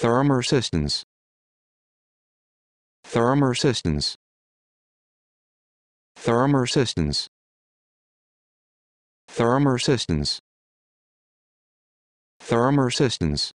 Thermer systems. Thermer systems. Thermer systems. Thermer systems. systems.